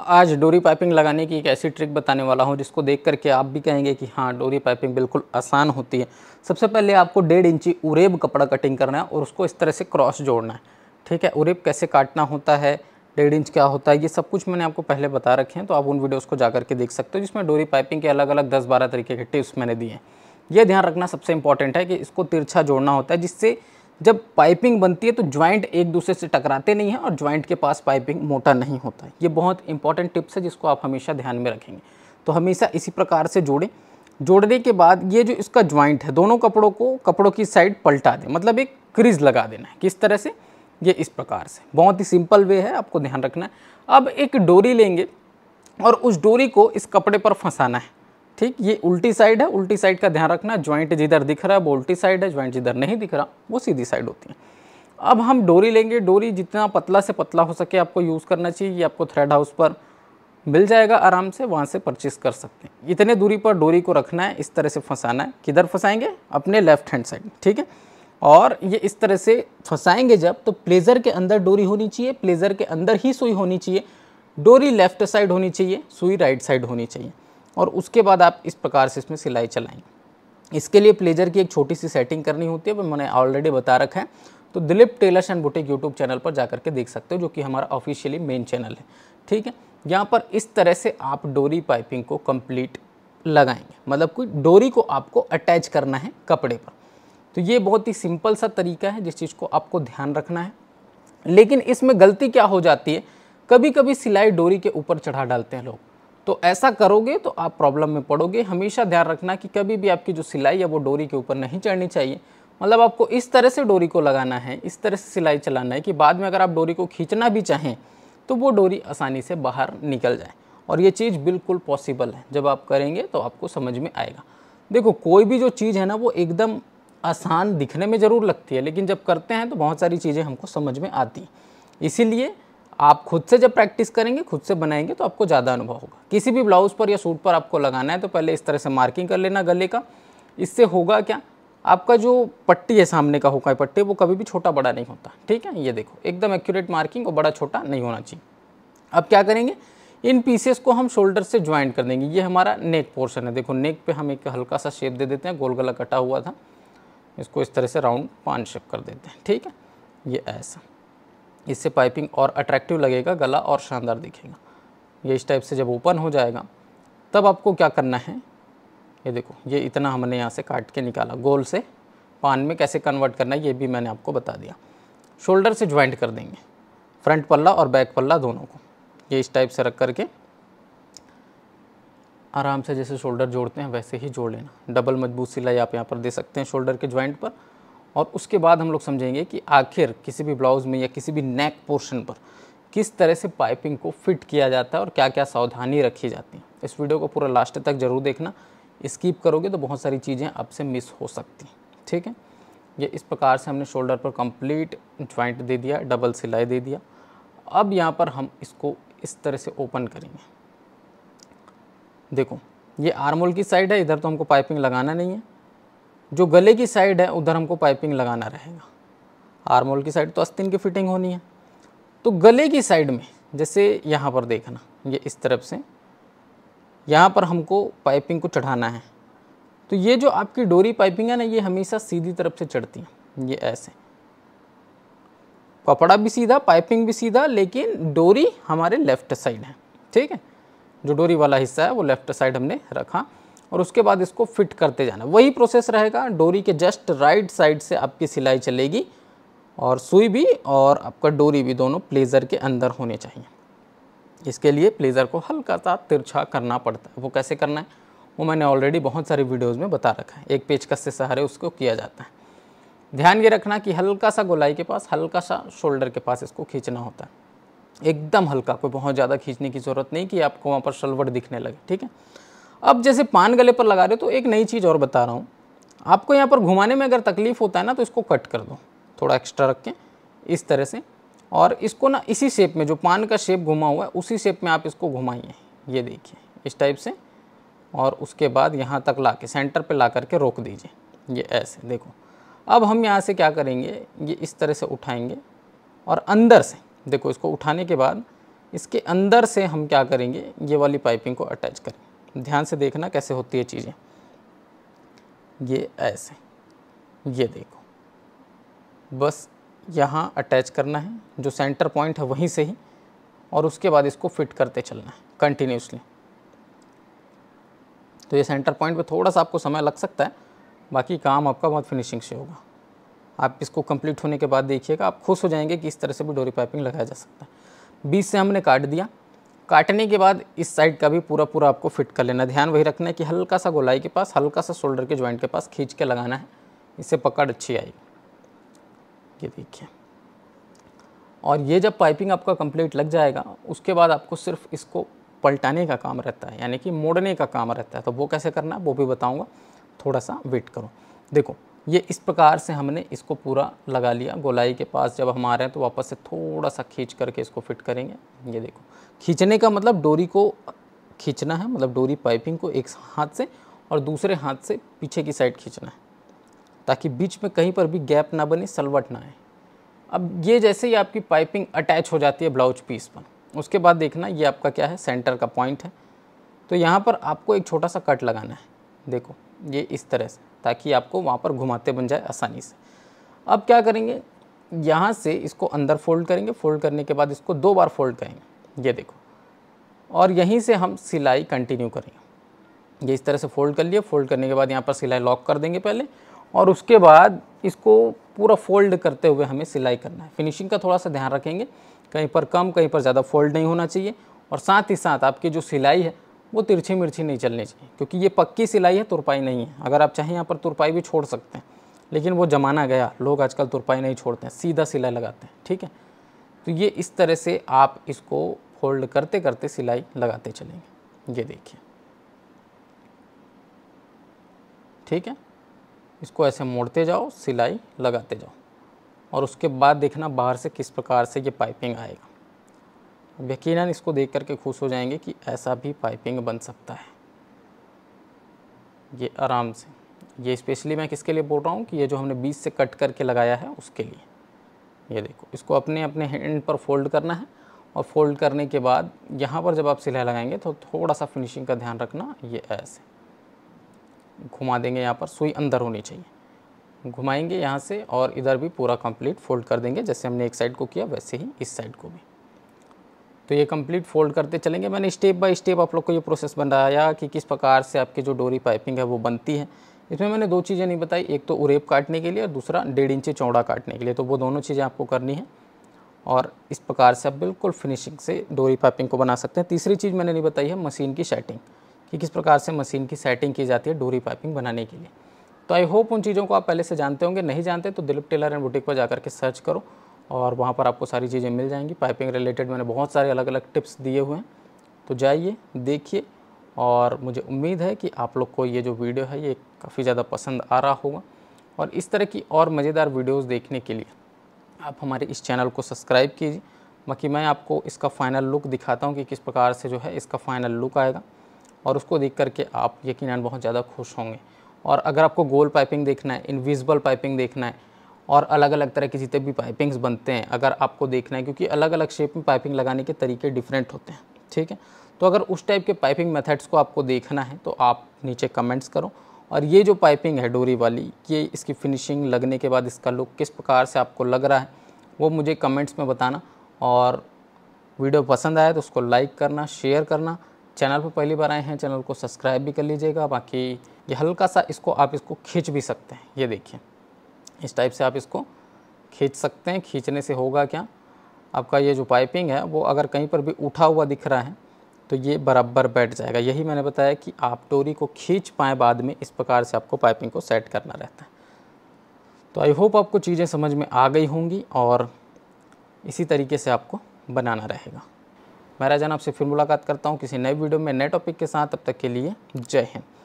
आज डोरी पाइपिंग लगाने की एक ऐसी ट्रिक बताने वाला हूँ जिसको देख करके आप भी कहेंगे कि हाँ डोरी पाइपिंग बिल्कुल आसान होती है सबसे पहले आपको डेढ़ इंची उरेब कपड़ा कटिंग करना है और उसको इस तरह से क्रॉस जोड़ना है ठीक है उरेब कैसे काटना होता है डेढ़ इंच क्या होता है ये सब कुछ मैंने आपको पहले बता रखे हैं तो आप उन वीडियोज़ को जा करके देख सकते हो जिसमें डोरी पाइपिंग के अलग अलग दस बारह तरीके के टिप्स मैंने दिए हैं ये ध्यान रखना सबसे इंपॉर्टेंट है कि इसको तिरछा जोड़ना होता है जिससे जब पाइपिंग बनती है तो ज्वाइंट एक दूसरे से टकराते नहीं हैं और ज्वाइंट के पास पाइपिंग मोटा नहीं होता है ये बहुत इंपॉर्टेंट टिप्स है जिसको आप हमेशा ध्यान में रखेंगे तो हमेशा इसी प्रकार से जोड़ें जोड़ने के बाद ये जो इसका ज्वाइंट है दोनों कपड़ों को कपड़ों की साइड पलटा दें मतलब एक क्रीज लगा देना है किस तरह से ये इस प्रकार से बहुत ही सिंपल वे है आपको ध्यान रखना है अब एक डोरी लेंगे और उस डोरी को इस कपड़े पर फंसाना है ठीक ये उल्टी साइड है उल्टी साइड का ध्यान रखना ज्वाइंट जिधर दिख रहा है वो उल्टी साइड है ज्वाइंट जिधर नहीं दिख रहा वो सीधी साइड होती है अब हम डोरी लेंगे डोरी जितना पतला से पतला हो सके आपको यूज़ करना चाहिए ये आपको थ्रेड हाउस पर मिल जाएगा आराम से वहाँ से परचेस कर सकते हैं इतने दूरी पर डोरी को रखना है इस तरह से फंसाना है किधर फंसाएंगे अपने लेफ्ट हैंड साइड ठीक है और ये इस तरह से फंसाएंगे जब तो प्लेजर के अंदर डोरी होनी चाहिए प्लेजर के अंदर ही सुई होनी चाहिए डोरी लेफ्ट साइड होनी चाहिए सुई राइट साइड होनी चाहिए और उसके बाद आप इस प्रकार से इसमें सिलाई चलाएंगे इसके लिए प्लेजर की एक छोटी सी सेटिंग करनी होती है मैंने ऑलरेडी बता रखा है तो Dilip tailors and boutique YouTube channel पर जाकर के देख सकते हो जो कि हमारा ऑफिशियली मेन चैनल है ठीक है यहाँ पर इस तरह से आप डोरी पाइपिंग को कंप्लीट लगाएंगे मतलब कोई डोरी को आपको अटैच करना है कपड़े पर तो ये बहुत ही सिंपल सा तरीका है जिस चीज़ को आपको ध्यान रखना है लेकिन इसमें गलती क्या हो जाती है कभी कभी सिलाई डोरी के ऊपर चढ़ा डालते हैं लोग तो ऐसा करोगे तो आप प्रॉब्लम में पड़ोगे हमेशा ध्यान रखना कि कभी भी आपकी जो सिलाई है वो डोरी के ऊपर नहीं चढ़नी चाहिए मतलब आपको इस तरह से डोरी को लगाना है इस तरह से सिलाई चलाना है कि बाद में अगर आप डोरी को खींचना भी चाहें तो वो डोरी आसानी से बाहर निकल जाए और ये चीज़ बिल्कुल पॉसिबल है जब आप करेंगे तो आपको समझ में आएगा देखो कोई भी जो चीज़ है ना वो एकदम आसान दिखने में ज़रूर लगती है लेकिन जब करते हैं तो बहुत सारी चीज़ें हमको समझ में आती हैं इसीलिए आप खुद से जब प्रैक्टिस करेंगे खुद से बनाएंगे तो आपको ज़्यादा अनुभव होगा किसी भी ब्लाउज़ पर या सूट पर आपको लगाना है तो पहले इस तरह से मार्किंग कर लेना गले का इससे होगा क्या आपका जो पट्टी है सामने का होका पट्टी वो कभी भी छोटा बड़ा नहीं होता ठीक है ये देखो एकदम एक्यूरेट मार्किंग और बड़ा छोटा नहीं होना चाहिए अब क्या करेंगे इन पीसेस को हम शोल्डर से ज्वाइंट कर देंगे ये हमारा नेक पोर्शन है देखो नेक पे हम एक हल्का सा शेप दे देते हैं गोल गला कटा हुआ था इसको इस तरह से राउंड पान शेप कर देते हैं ठीक है ये ऐसा इससे पाइपिंग और अट्रैक्टिव लगेगा गला और शानदार दिखेगा ये इस टाइप से जब ओपन हो जाएगा तब आपको क्या करना है ये देखो ये इतना हमने यहाँ से काट के निकाला गोल से पान में कैसे कन्वर्ट करना है ये भी मैंने आपको बता दिया शोल्डर से ज्वाइंट कर देंगे फ्रंट पल्ला और बैक पल्ला दोनों को ये इस टाइप से रख करके आराम से जैसे शोल्डर जोड़ते हैं वैसे ही जोड़ लेना डबल मजबूत सिलाई आप यहाँ पर दे सकते हैं शोल्डर के ज्वाइंट पर और उसके बाद हम लोग समझेंगे कि आखिर किसी भी ब्लाउज़ में या किसी भी नेक पोर्शन पर किस तरह से पाइपिंग को फिट किया जाता है और क्या क्या सावधानी रखी जाती है इस वीडियो को पूरा लास्ट तक ज़रूर देखना स्कीप करोगे तो बहुत सारी चीज़ें आपसे मिस हो सकती हैं ठीक है ये इस प्रकार से हमने शोल्डर पर कंप्लीट ज्वाइंट दे दिया डबल सिलाई दे दिया अब यहाँ पर हम इसको इस तरह से ओपन करेंगे देखो ये आर्मोल की साइड है इधर तो हमको पाइपिंग लगाना नहीं है जो गले की साइड है उधर हमको पाइपिंग लगाना रहेगा आर्मोल की साइड तो अस्तिन की फिटिंग होनी है तो गले की साइड में जैसे यहाँ पर देखना ये इस तरफ से यहाँ पर हमको पाइपिंग को चढ़ाना है तो ये जो आपकी डोरी पाइपिंग है ना ये हमेशा सीधी तरफ से चढ़ती है ये ऐसे कपड़ा भी सीधा पाइपिंग भी सीधा लेकिन डोरी हमारे लेफ़्ट साइड है ठीक है जो डोरी वाला हिस्सा है वो लेफ़्ट साइड हमने रखा और उसके बाद इसको फिट करते जाना वही प्रोसेस रहेगा डोरी के जस्ट राइट साइड से आपकी सिलाई चलेगी और सुई भी और आपका डोरी भी दोनों प्लेज़र के अंदर होने चाहिए इसके लिए प्लेज़र को हल्का सा तिरछा करना पड़ता है वो कैसे करना है वो मैंने ऑलरेडी बहुत सारी वीडियोज़ में बता रखा है एक पेचकस से सहारे उसको किया जाता है ध्यान ये रखना कि हल्का सा गोलाई के पास हल्का सा शोल्डर के पास इसको खींचना होता है एकदम हल्का कोई बहुत ज़्यादा खींचने की ज़रूरत नहीं कि आपको वहाँ पर शलवट दिखने लगे ठीक है अब जैसे पान गले पर लगा रहे हो तो एक नई चीज़ और बता रहा हूँ आपको यहाँ पर घुमाने में अगर तकलीफ़ होता है ना तो इसको कट कर दो थोड़ा एक्स्ट्रा रखें इस तरह से और इसको ना इसी शेप में जो पान का शेप घुमा हुआ है उसी शेप में आप इसको घुमाइए ये देखिए इस टाइप से और उसके बाद यहाँ तक ला के सेंटर पर ला करके रोक दीजिए ये ऐसे देखो अब हम यहाँ से क्या करेंगे ये इस तरह से उठाएंगे और अंदर से देखो इसको उठाने के बाद इसके अंदर से हम क्या करेंगे ये वाली पाइपिंग को अटैच करें ध्यान से देखना कैसे होती है चीज़ें ये ऐसे ये देखो बस यहाँ अटैच करना है जो सेंटर पॉइंट है वहीं से ही और उसके बाद इसको फिट करते चलना है कंटिन्यूसली तो ये सेंटर पॉइंट पे थोड़ा सा आपको समय लग सकता है बाकी काम आपका बहुत फिनिशिंग से होगा आप इसको कंप्लीट होने के बाद देखिएगा आप खुश हो जाएंगे कि इस तरह से भी डोरी पाइपिंग लगाया जा सकता है बीस से हमने काट दिया काटने के बाद इस साइड का भी पूरा पूरा आपको फिट कर लेना ध्यान वही रखना है कि हल्का सा गोलाई के पास हल्का सा शोल्डर के ज्वाइंट के पास खींच के लगाना है इससे पकड़ अच्छी आएगी ये देखिए और ये जब पाइपिंग आपका कंप्लीट लग जाएगा उसके बाद आपको सिर्फ इसको पलटाने का काम रहता है यानी कि मोड़ने का काम रहता है तो वो कैसे करना है वो भी बताऊँगा थोड़ा सा वेट करो देखो ये इस प्रकार से हमने इसको पूरा लगा लिया गोलाई के पास जब हम आ रहे हैं तो वापस से थोड़ा सा खींच करके इसको फिट करेंगे ये देखो खींचने का मतलब डोरी को खींचना है मतलब डोरी पाइपिंग को एक हाथ से और दूसरे हाथ से पीछे की साइड खींचना है ताकि बीच में कहीं पर भी गैप ना बने सलवट ना आए अब ये जैसे ही आपकी पाइपिंग अटैच हो जाती है ब्लाउज पीस पर उसके बाद देखना ये आपका क्या है सेंटर का पॉइंट है तो यहाँ पर आपको एक छोटा सा कट लगाना है देखो ये इस तरह से ताकि आपको वहाँ पर घुमाते बन जाए आसानी से अब क्या करेंगे यहाँ से इसको अंदर फोल्ड करेंगे फोल्ड करने के बाद इसको दो बार फोल्ड करेंगे ये देखो और यहीं से हम सिलाई कंटिन्यू करेंगे ये इस तरह से फोल्ड कर लिए फोल्ड करने के बाद यहाँ पर सिलाई लॉक कर देंगे पहले और उसके बाद इसको पूरा फोल्ड करते हुए हमें सिलाई करना है फिनिशिंग का थोड़ा सा ध्यान रखेंगे कहीं पर कम कहीं पर ज़्यादा फोल्ड नहीं होना चाहिए और साथ ही साथ आपकी जो सिलाई है वो तिरछी मिर्ची नहीं चलनी चाहिए क्योंकि ये पक्की सिलाई है तुरपाई नहीं है अगर आप चाहें यहाँ पर तुरपाई भी छोड़ सकते हैं लेकिन वो जमाना गया लोग आजकल तुरपाई नहीं छोड़ते हैं सीधा सिलाई लगाते हैं ठीक है तो ये इस तरह से आप इसको फोल्ड करते करते सिलाई लगाते चलेंगे ये देखिए ठीक है इसको ऐसे मोड़ते जाओ सिलाई लगाते जाओ और उसके बाद देखना बाहर से किस प्रकार से ये पाइपिंग आएगा अब इसको देख करके खुश हो जाएंगे कि ऐसा भी पाइपिंग बन सकता है ये आराम से ये स्पेशली मैं किसके लिए बोल रहा हूँ कि ये जो हमने बीच से कट करके लगाया है उसके लिए ये देखो इसको अपने अपने हैंड पर फोल्ड करना है और फोल्ड करने के बाद यहाँ पर जब आप सिलाई लगाएंगे तो थोड़ा सा फिनिशिंग का ध्यान रखना ये ऐसे घुमा देंगे यहाँ पर सुई अंदर होनी चाहिए घुमाएंगे यहाँ से और इधर भी पूरा कंप्लीट फोल्ड कर देंगे जैसे हमने एक साइड को किया वैसे ही इस साइड को भी तो ये कंप्लीट फोल्ड करते चलेंगे मैंने स्टेप बाय स्टेप आप लोग को ये प्रोसेस बनाया कि किस प्रकार से आपकी जो डोरी पाइपिंग है वो बनती है इसमें मैंने दो चीज़ें नहीं बताई एक तो उरेप काटने के लिए और दूसरा डेढ़ इंची चौड़ा काटने के लिए तो वो दोनों चीज़ें आपको करनी है और इस प्रकार से आप बिल्कुल फिनिशिंग से डोरी पाइपिंग को बना सकते हैं तीसरी चीज़ मैंने नहीं बताई है मशीन की सेटिंग कि किस प्रकार से मशीन की सेटिंग की जाती है डोरी पाइपिंग बनाने के लिए तो आई होप उन चीज़ों को आप पहले से जानते होंगे नहीं जानते तो दिलीप टेलर एंड बुटीक पर जाकर के सर्च करो और वहाँ पर आपको सारी चीज़ें मिल जाएंगी पाइपिंग रिलेटेड मैंने बहुत सारे अलग अलग टिप्स दिए हुए हैं तो जाइए देखिए और मुझे उम्मीद है कि आप लोग को ये जो वीडियो है ये काफ़ी ज़्यादा पसंद आ रहा होगा और इस तरह की और मज़ेदार वीडियोस देखने के लिए आप हमारे इस चैनल को सब्सक्राइब कीजिए बाकी मैं आपको इसका फ़ाइनल लुक दिखाता हूँ कि किस प्रकार से जो है इसका फ़ाइनल लुक आएगा और उसको देख करके आप यकीन बहुत ज़्यादा खुश होंगे और अगर आपको गोल पाइपिंग देखना है इनविजिबल पाइपिंग देखना है और अलग अलग तरह के जितने भी पाइपिंग्स बनते हैं अगर आपको देखना है क्योंकि अलग अलग शेप में पाइपिंग लगाने के तरीके डिफरेंट होते हैं ठीक है तो अगर उस टाइप के पाइपिंग मेथड्स को आपको देखना है तो आप नीचे कमेंट्स करो और ये जो पाइपिंग है डोरी वाली ये इसकी फिनिशिंग लगने के बाद इसका लुक किस प्रकार से आपको लग रहा है वो मुझे कमेंट्स में बताना और वीडियो पसंद आए तो उसको लाइक करना शेयर करना चैनल पर पहली बार आए हैं चैनल को सब्सक्राइब भी कर लीजिएगा बाकी ये हल्का सा इसको आप इसको खींच भी सकते हैं ये देखिए इस टाइप से आप इसको खींच सकते हैं खींचने से होगा क्या आपका ये जो पाइपिंग है वो अगर कहीं पर भी उठा हुआ दिख रहा है तो ये बराबर बैठ जाएगा यही मैंने बताया कि आप टोरी को खींच पाएँ बाद में इस प्रकार से आपको पाइपिंग को सेट करना रहता है तो आई होप आपको चीज़ें समझ में आ गई होंगी और इसी तरीके से आपको बनाना रहेगा मैं राजन आपसे फिर मुलाकात करता हूँ किसी नए वीडियो में नए टॉपिक के साथ तब तक के लिए जय हिंद